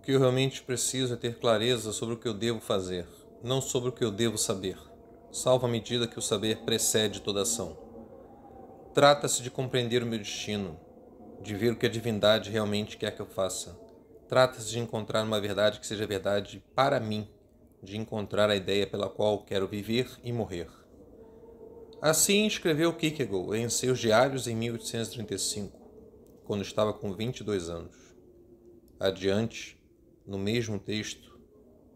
O que eu realmente preciso é ter clareza sobre o que eu devo fazer, não sobre o que eu devo saber, salvo à medida que o saber precede toda ação. Trata-se de compreender o meu destino, de ver o que a divindade realmente quer que eu faça. Trata-se de encontrar uma verdade que seja verdade para mim, de encontrar a ideia pela qual quero viver e morrer. Assim escreveu Kierkegaard em seus diários em 1835, quando estava com 22 anos. Adiante, no mesmo texto,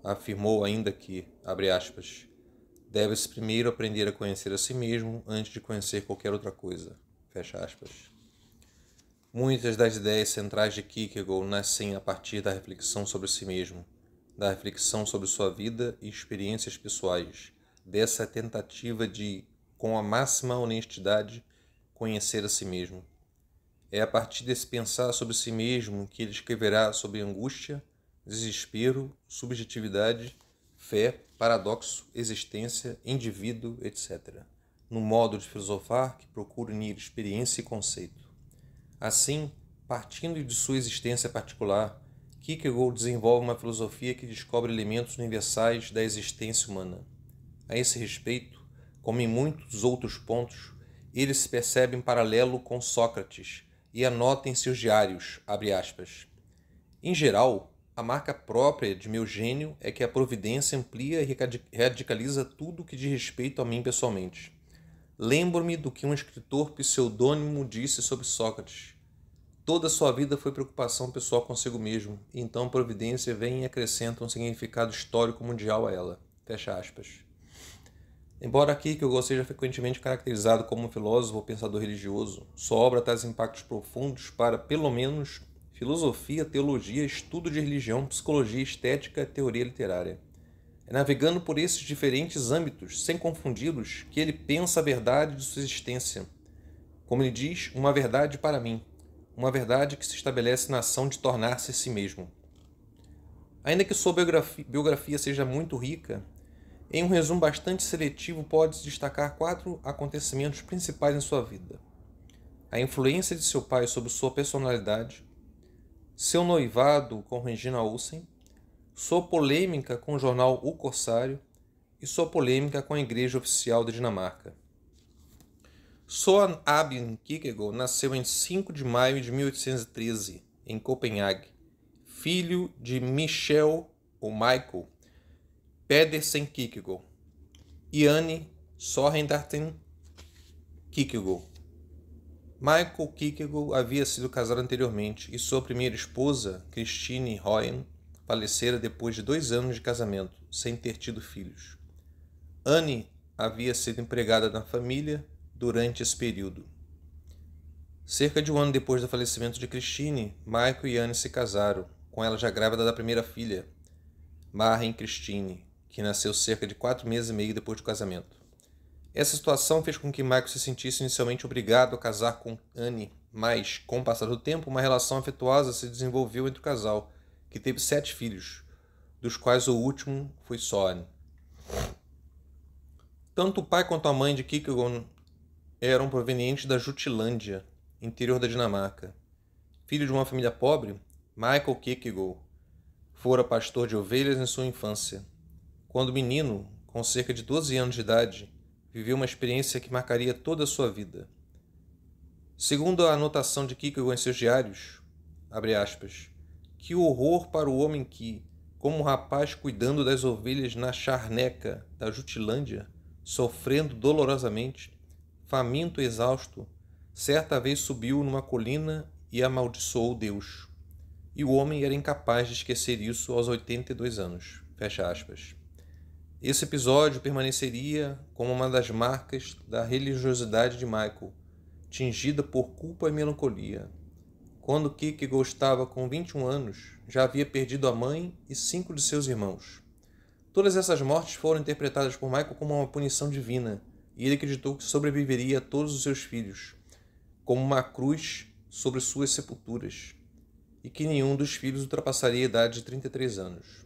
afirmou ainda que, abre aspas, deve-se primeiro aprender a conhecer a si mesmo antes de conhecer qualquer outra coisa, fecha aspas. Muitas das ideias centrais de Kierkegaard nascem a partir da reflexão sobre si mesmo, da reflexão sobre sua vida e experiências pessoais, dessa tentativa de, com a máxima honestidade, conhecer a si mesmo. É a partir desse pensar sobre si mesmo que ele escreverá sobre angústia desespero, subjetividade, fé, paradoxo, existência, indivíduo, etc., no modo de filosofar que procura unir experiência e conceito. Assim, partindo de sua existência particular, Kierkegaard desenvolve uma filosofia que descobre elementos universais da existência humana. A esse respeito, como em muitos outros pontos, ele se percebe em paralelo com Sócrates e anota em seus diários, Em geral, a marca própria de meu gênio é que a providência amplia e radicaliza tudo o que diz respeito a mim pessoalmente. Lembro-me do que um escritor pseudônimo disse sobre Sócrates. Toda sua vida foi preocupação pessoal consigo mesmo, e então a providência vem e acrescenta um significado histórico mundial a ela. Fecha aspas. Embora aqui que eu seja frequentemente caracterizado como um filósofo ou pensador religioso, sua obra traz impactos profundos para, pelo menos, filosofia, teologia, estudo de religião, psicologia, estética, teoria literária. É navegando por esses diferentes âmbitos, sem confundi-los, que ele pensa a verdade de sua existência. Como ele diz, uma verdade para mim, uma verdade que se estabelece na ação de tornar-se si mesmo. Ainda que sua biografia, biografia seja muito rica, em um resumo bastante seletivo pode-se destacar quatro acontecimentos principais em sua vida: a influência de seu pai sobre sua personalidade, seu noivado com Regina Olsen, sua polêmica com o jornal O Corsário e sua polêmica com a Igreja Oficial da Dinamarca. Soan Abin Kierkegaard nasceu em 5 de maio de 1813, em Copenhague, filho de Michel ou Michael Pedersen Kierkegaard e Anne Sorrendarten Kierkegaard. Michael Kierkegaard havia sido casado anteriormente e sua primeira esposa, Christine Hoyen, falecera depois de dois anos de casamento, sem ter tido filhos. Anne havia sido empregada na família durante esse período. Cerca de um ano depois do falecimento de Christine, Michael e Anne se casaram, com ela já grávida da primeira filha, Maren Christine, que nasceu cerca de quatro meses e meio depois do casamento. Essa situação fez com que Michael se sentisse inicialmente obrigado a casar com Anne, mas, com o passar do tempo, uma relação afetuosa se desenvolveu entre o casal, que teve sete filhos, dos quais o último foi Anne. Tanto o pai quanto a mãe de Kikkogon eram provenientes da Jutilândia, interior da Dinamarca. Filho de uma família pobre, Michael Kikkogon fora pastor de ovelhas em sua infância. Quando menino, com cerca de 12 anos de idade, viveu uma experiência que marcaria toda a sua vida. Segundo a anotação de Kiko em seus diários, abre aspas, que horror para o homem que, como um rapaz cuidando das ovelhas na charneca da Jutilândia, sofrendo dolorosamente, faminto e exausto, certa vez subiu numa colina e amaldiçoou Deus. E o homem era incapaz de esquecer isso aos 82 anos. Fecha aspas. Esse episódio permaneceria como uma das marcas da religiosidade de Michael, tingida por culpa e melancolia. Quando Kiki gostava com 21 anos, já havia perdido a mãe e cinco de seus irmãos. Todas essas mortes foram interpretadas por Michael como uma punição divina, e ele acreditou que sobreviveria a todos os seus filhos, como uma cruz sobre suas sepulturas, e que nenhum dos filhos ultrapassaria a idade de 33 anos.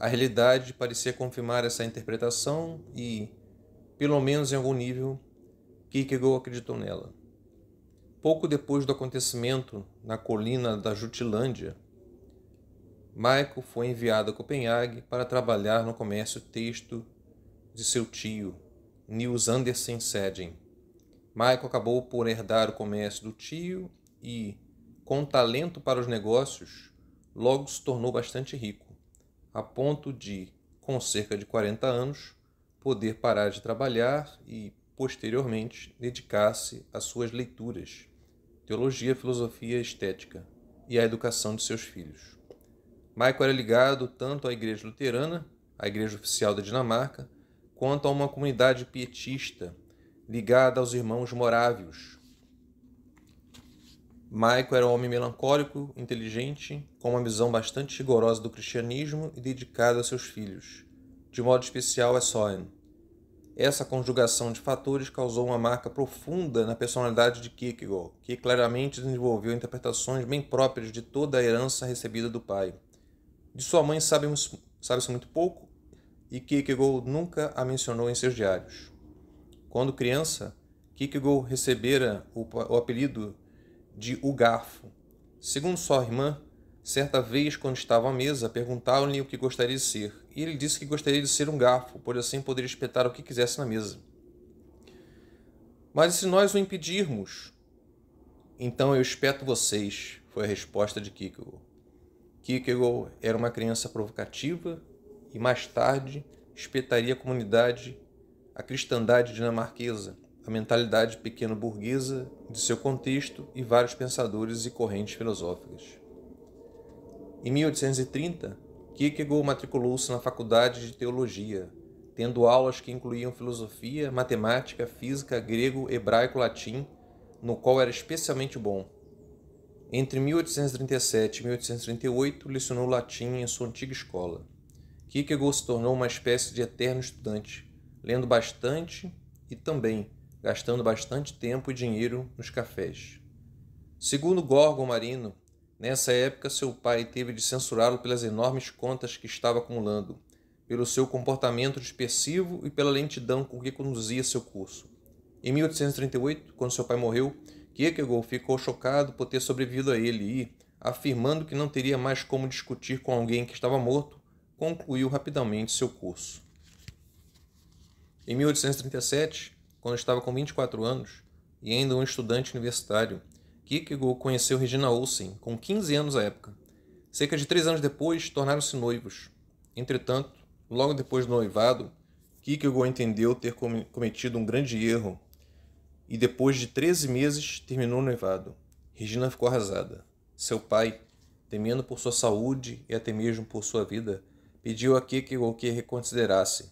A realidade parecia confirmar essa interpretação e, pelo menos em algum nível, Kierkegaard acreditou nela. Pouco depois do acontecimento na colina da Jutilândia, Michael foi enviado a Copenhague para trabalhar no comércio texto de seu tio, Nils Andersen Sedgen. Michael acabou por herdar o comércio do tio e, com talento para os negócios, logo se tornou bastante rico a ponto de, com cerca de 40 anos, poder parar de trabalhar e, posteriormente, dedicar-se às suas leituras, teologia, filosofia, estética e à educação de seus filhos. Michael era ligado tanto à Igreja Luterana, a Igreja Oficial da Dinamarca, quanto a uma comunidade pietista ligada aos irmãos morávios, Michael era um homem melancólico, inteligente, com uma visão bastante rigorosa do cristianismo e dedicado a seus filhos, de modo especial a é Soen. Essa conjugação de fatores causou uma marca profunda na personalidade de Kierkegaard, que claramente desenvolveu interpretações bem próprias de toda a herança recebida do pai. De sua mãe sabe-se sabe muito pouco e Kierkegaard nunca a mencionou em seus diários. Quando criança, Kierkegaard recebera o apelido de O Garfo. Segundo sua irmã, certa vez, quando estava à mesa, perguntaram-lhe o que gostaria de ser, e ele disse que gostaria de ser um garfo, pois assim poderia espetar o que quisesse na mesa. Mas e se nós o impedirmos? Então eu espeto vocês, foi a resposta de Kierkegaard. Kierkegaard era uma criança provocativa e mais tarde espetaria a comunidade, a cristandade dinamarquesa, a mentalidade pequeno-burguesa de seu contexto e vários pensadores e correntes filosóficas. Em 1830, Kierkegaard matriculou-se na Faculdade de Teologia, tendo aulas que incluíam filosofia, matemática, física, grego, hebraico, latim, no qual era especialmente bom. Entre 1837 e 1838, lecionou latim em sua antiga escola. Kierkegaard se tornou uma espécie de eterno estudante, lendo bastante e também gastando bastante tempo e dinheiro nos cafés. Segundo Gorgon Marino, nessa época seu pai teve de censurá-lo pelas enormes contas que estava acumulando, pelo seu comportamento dispersivo e pela lentidão com que conduzia seu curso. Em 1838, quando seu pai morreu, Kierkegaard ficou chocado por ter sobrevivido a ele e, afirmando que não teria mais como discutir com alguém que estava morto, concluiu rapidamente seu curso. Em 1837, quando estava com 24 anos e ainda um estudante universitário, Kierkegaard conheceu Regina Olsen com 15 anos à época. Cerca de três anos depois, tornaram-se noivos. Entretanto, logo depois do noivado, Kierkegaard entendeu ter cometido um grande erro e depois de 13 meses terminou o noivado. Regina ficou arrasada. Seu pai, temendo por sua saúde e até mesmo por sua vida, pediu a Kierkegaard que reconsiderasse,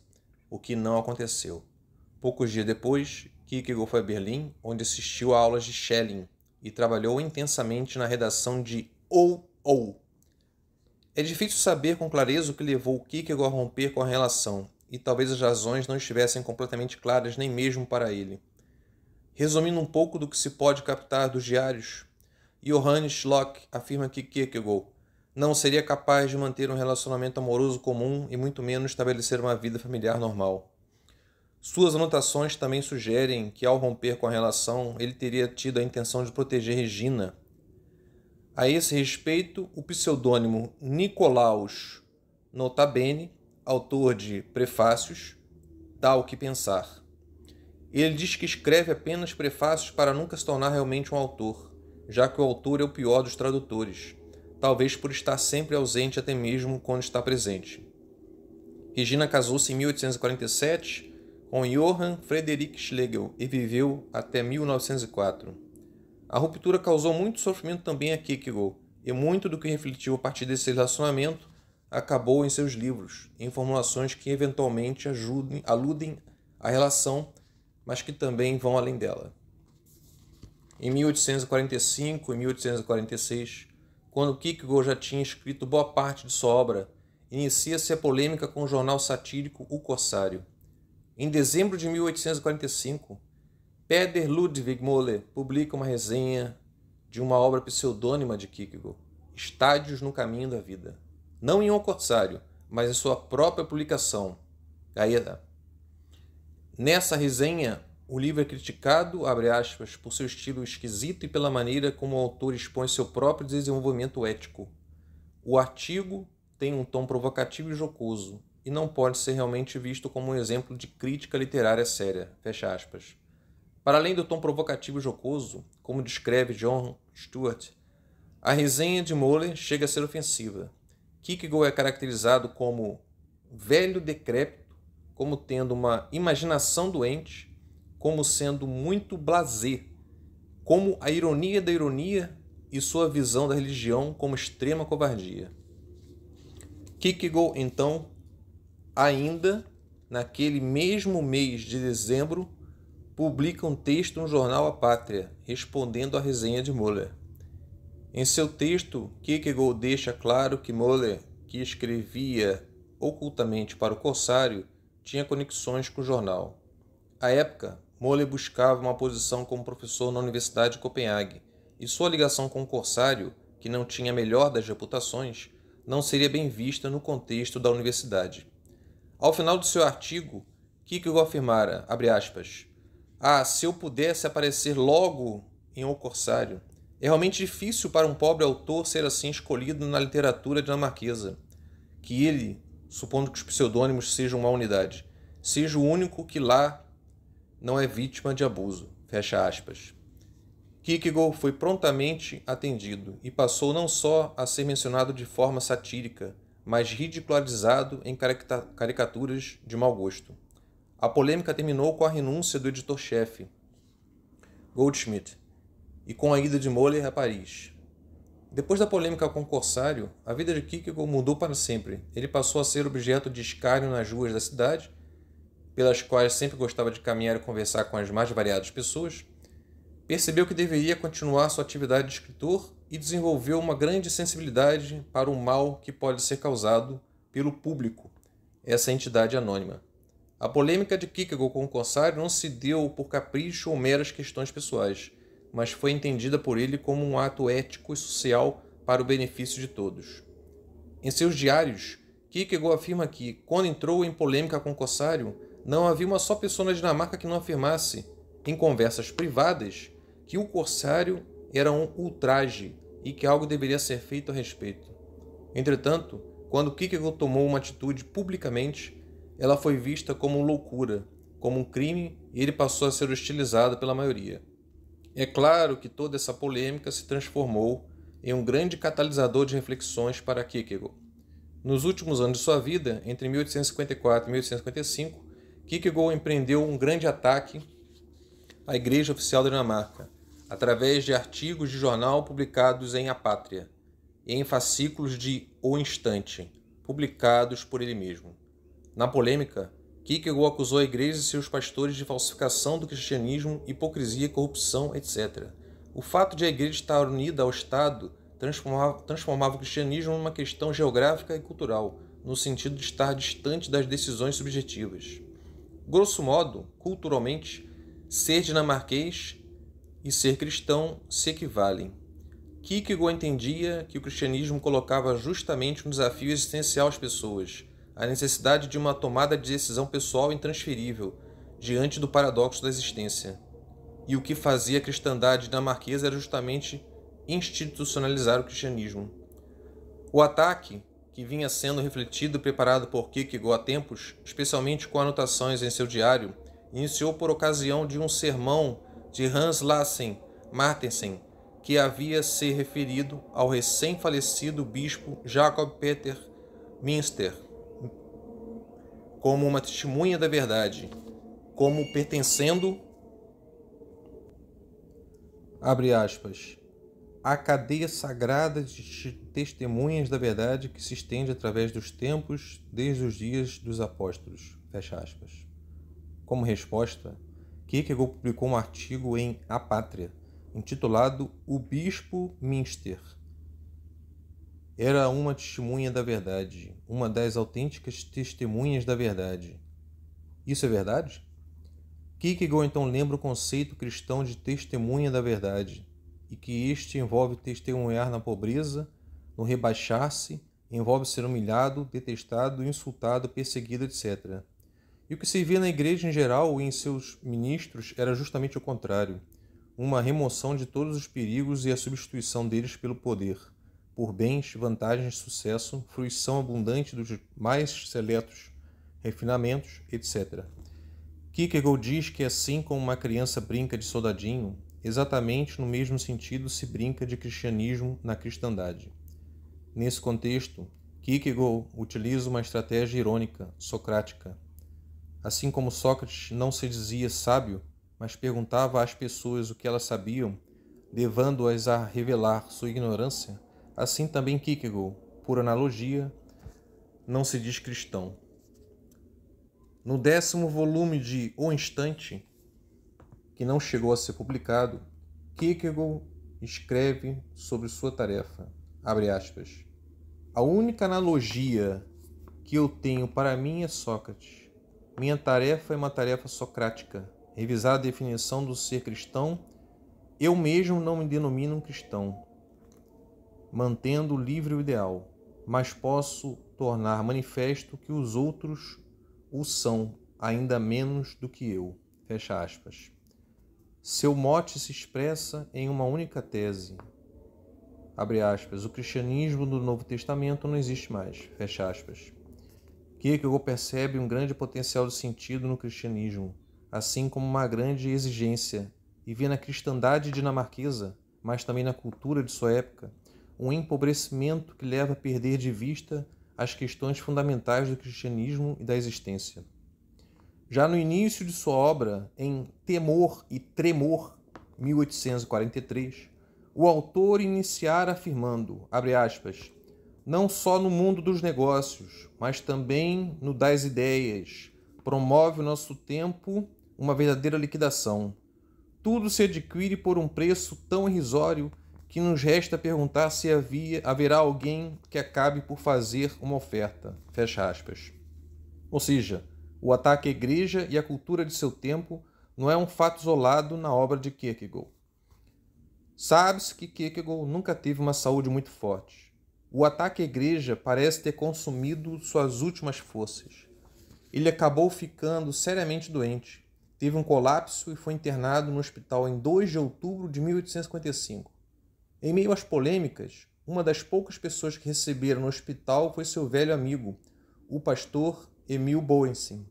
o que não aconteceu. Poucos dias depois, Kierkegaard foi a Berlim, onde assistiu a aulas de Schelling e trabalhou intensamente na redação de Ou Ou. É difícil saber com clareza o que levou Kierkegaard a romper com a relação, e talvez as razões não estivessem completamente claras nem mesmo para ele. Resumindo um pouco do que se pode captar dos diários, Johannes Schlock afirma que Kierkegaard não seria capaz de manter um relacionamento amoroso comum e muito menos estabelecer uma vida familiar normal. Suas anotações também sugerem que, ao romper com a relação, ele teria tido a intenção de proteger Regina. A esse respeito, o pseudônimo Nicolaus Notabene, autor de Prefácios, dá o que pensar. Ele diz que escreve apenas prefácios para nunca se tornar realmente um autor, já que o autor é o pior dos tradutores, talvez por estar sempre ausente até mesmo quando está presente. Regina casou-se em 1847 com Johann Friedrich Schlegel e viveu até 1904. A ruptura causou muito sofrimento também a Kierkegaard, e muito do que refletiu a partir desse relacionamento acabou em seus livros, em formulações que eventualmente ajudem, aludem à relação, mas que também vão além dela. Em 1845 e 1846, quando Kierkegaard já tinha escrito boa parte de sua obra, inicia-se a polêmica com o jornal satírico O Corsário. Em dezembro de 1845, Peder Ludwig Moller publica uma resenha de uma obra pseudônima de Kierkegaard, Estádios no Caminho da Vida. Não em um corsário, mas em sua própria publicação, Gaeta. É Nessa resenha, o livro é criticado, abre aspas, por seu estilo esquisito e pela maneira como o autor expõe seu próprio desenvolvimento ético. O artigo tem um tom provocativo e jocoso, e não pode ser realmente visto como um exemplo de crítica literária séria. Fecha aspas. Para além do tom provocativo e jocoso, como descreve John Stuart, a resenha de Moller chega a ser ofensiva. Kierkegaard é caracterizado como velho decrépito, como tendo uma imaginação doente, como sendo muito blasé, como a ironia da ironia e sua visão da religião como extrema covardia. Kierkegaard, então, ainda naquele mesmo mês de dezembro, publica um texto no jornal A Pátria, respondendo à resenha de Moller. Em seu texto, Kierkegaard deixa claro que Moller, que escrevia ocultamente para o Corsário, tinha conexões com o jornal. À época, Moller buscava uma posição como professor na Universidade de Copenhague, e sua ligação com o Corsário, que não tinha a melhor das reputações, não seria bem vista no contexto da universidade. Ao final do seu artigo, Kierkegaard afirmara, abre aspas, Ah, se eu pudesse aparecer logo em O Corsário. É realmente difícil para um pobre autor ser assim escolhido na literatura dinamarquesa. Que ele, supondo que os pseudônimos sejam uma unidade, seja o único que lá não é vítima de abuso. Fecha aspas. Kierkegaard foi prontamente atendido e passou não só a ser mencionado de forma satírica, mas ridicularizado em caricaturas de mau gosto. A polêmica terminou com a renúncia do editor-chefe, Goldschmidt, e com a ida de Moller a Paris. Depois da polêmica com o Corsário, a vida de Kierkegaard mudou para sempre. Ele passou a ser objeto de escárnio nas ruas da cidade, pelas quais sempre gostava de caminhar e conversar com as mais variadas pessoas. Percebeu que deveria continuar sua atividade de escritor e desenvolveu uma grande sensibilidade para o mal que pode ser causado pelo público, essa entidade anônima. A polêmica de Kierkegaard com o Corsário não se deu por capricho ou meras questões pessoais, mas foi entendida por ele como um ato ético e social para o benefício de todos. Em seus diários, Kierkegaard afirma que, quando entrou em polêmica com Corsário, não havia uma só pessoa na Dinamarca que não afirmasse, em conversas privadas, que o corsário era um ultraje e que algo deveria ser feito a respeito. Entretanto, quando Kikego tomou uma atitude publicamente, ela foi vista como loucura, como um crime e ele passou a ser hostilizado pela maioria. É claro que toda essa polêmica se transformou em um grande catalisador de reflexões para Kierkegaard. Nos últimos anos de sua vida, entre 1854 e 1855, Kierkegaard empreendeu um grande ataque à Igreja Oficial da Dinamarca, através de artigos de jornal publicados em A Pátria e em fascículos de O Instante, publicados por ele mesmo. Na polêmica, Kierkegaard acusou a igreja e seus pastores de falsificação do cristianismo, hipocrisia, corrupção, etc. O fato de a igreja estar unida ao Estado transformava, transformava o cristianismo numa questão geográfica e cultural, no sentido de estar distante das decisões subjetivas. Grosso modo, culturalmente, ser dinamarquês e ser cristão se equivalem. Kierkegaard entendia que o cristianismo colocava justamente um desafio existencial às pessoas, a necessidade de uma tomada de decisão pessoal intransferível diante do paradoxo da existência. E o que fazia a cristandade dinamarquesa era justamente institucionalizar o cristianismo. O ataque, que vinha sendo refletido e preparado por Kierkegaard há tempos, especialmente com anotações em seu diário, iniciou por ocasião de um sermão de Hans Lassen Martensen, que havia se referido ao recém-falecido bispo Jacob Peter Minster como uma testemunha da verdade, como pertencendo abre aspas a cadeia sagrada de testemunhas da verdade que se estende através dos tempos desde os dias dos apóstolos fecha aspas como resposta Kierkegaard publicou um artigo em A Pátria, intitulado O Bispo Minster. Era uma testemunha da verdade, uma das autênticas testemunhas da verdade. Isso é verdade? Kierkegaard então lembra o conceito cristão de testemunha da verdade, e que este envolve testemunhar na pobreza, no rebaixar-se, envolve ser humilhado, detestado, insultado, perseguido, etc. E o que se via na igreja em geral e em seus ministros era justamente o contrário: uma remoção de todos os perigos e a substituição deles pelo poder, por bens, vantagens, sucesso, fruição abundante dos mais seletos refinamentos, etc. Kierkegaard diz que assim como uma criança brinca de soldadinho, exatamente no mesmo sentido se brinca de cristianismo na cristandade. Nesse contexto, Kierkegaard utiliza uma estratégia irônica, socrática, Assim como Sócrates não se dizia sábio, mas perguntava às pessoas o que elas sabiam, levando-as a revelar sua ignorância, assim também Kierkegaard, por analogia, não se diz cristão. No décimo volume de O Instante, que não chegou a ser publicado, Kierkegaard escreve sobre sua tarefa, abre aspas, a única analogia que eu tenho para mim é Sócrates minha tarefa é uma tarefa socrática. Revisar a definição do ser cristão, eu mesmo não me denomino um cristão, mantendo livre o ideal, mas posso tornar manifesto que os outros o são, ainda menos do que eu. Fecha aspas. Seu mote se expressa em uma única tese. Abre aspas. O cristianismo do Novo Testamento não existe mais. Fecha aspas. Kierkegaard percebe um grande potencial de sentido no cristianismo, assim como uma grande exigência, e vê na cristandade dinamarquesa, mas também na cultura de sua época, um empobrecimento que leva a perder de vista as questões fundamentais do cristianismo e da existência. Já no início de sua obra, em Temor e Tremor, 1843, o autor iniciara afirmando, abre aspas, não só no mundo dos negócios, mas também no das ideias. Promove o nosso tempo uma verdadeira liquidação. Tudo se adquire por um preço tão irrisório que nos resta perguntar se havia, haverá alguém que acabe por fazer uma oferta. Fecha aspas. Ou seja, o ataque à igreja e à cultura de seu tempo não é um fato isolado na obra de Kierkegaard. Sabe-se que Kierkegaard nunca teve uma saúde muito forte. O ataque à igreja parece ter consumido suas últimas forças. Ele acabou ficando seriamente doente, teve um colapso e foi internado no hospital em 2 de outubro de 1855. Em meio às polêmicas, uma das poucas pessoas que receberam no hospital foi seu velho amigo, o pastor Emil Bowensen.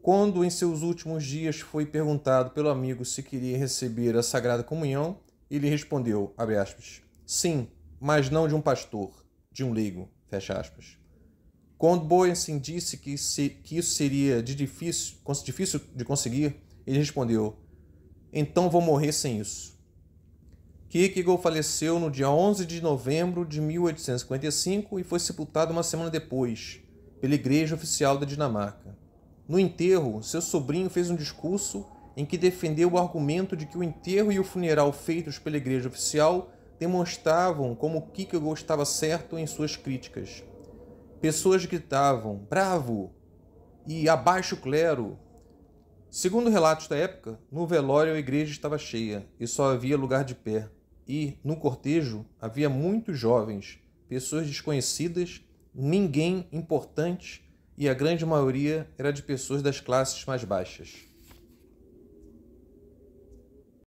Quando, em seus últimos dias, foi perguntado pelo amigo se queria receber a Sagrada Comunhão, ele respondeu, aspas, sim, mas não de um pastor, de um leigo. Fecha aspas. Quando Boensin disse que, se, que isso seria de difícil, difícil de conseguir, ele respondeu: Então vou morrer sem isso. Kierkegaard faleceu no dia 11 de novembro de 1855 e foi sepultado uma semana depois, pela Igreja Oficial da Dinamarca. No enterro, seu sobrinho fez um discurso em que defendeu o argumento de que o enterro e o funeral feitos pela Igreja Oficial demonstravam como Kierkegaard estava certo em suas críticas. Pessoas gritavam bravo e abaixo o clero. Segundo relatos da época, no velório a igreja estava cheia e só havia lugar de pé. E, no cortejo, havia muitos jovens, pessoas desconhecidas, ninguém importante e a grande maioria era de pessoas das classes mais baixas.